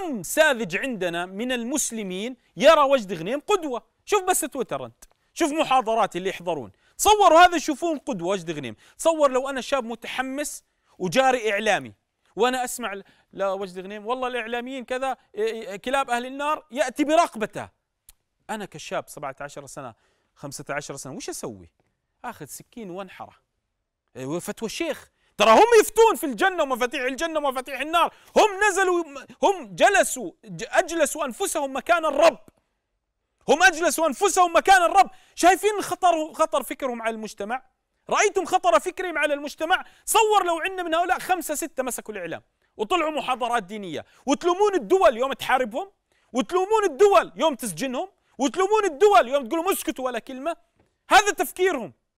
كم ساذج عندنا من المسلمين يرى وجد غنيم قدوة شوف بس تويتر أنت شوف محاضرات اللي يحضرون تصوروا هذا يشوفون قدوة وجد غنيم تصور لو أنا شاب متحمس وجاري إعلامي وأنا أسمع لا وجد غنيم والله الإعلاميين كذا كلاب أهل النار يأتي برقبته أنا كشاب 17 سنة 15 سنة وش أسوي أخذ سكين وانحره أيوة، فتوى الشيخ ترى هم يفتون في الجنة ومفاتيح الجنة ومفاتيح النار هم نزلوا هم جلسوا أجلسوا أنفسهم مكان الرب هم أجلسوا أنفسهم مكان الرب شايفين خطر خطر فكرهم على المجتمع رأيتم خطر فكرهم على المجتمع صور لو عندنا من هؤلاء خمسة ستة مسكوا الإعلام وطلعوا محاضرات دينية وتلومون الدول يوم تحاربهم وتلومون الدول يوم تسجنهم وتلومون الدول يوم تقولوا اسكتوا ولا كلمة هذا تفكيرهم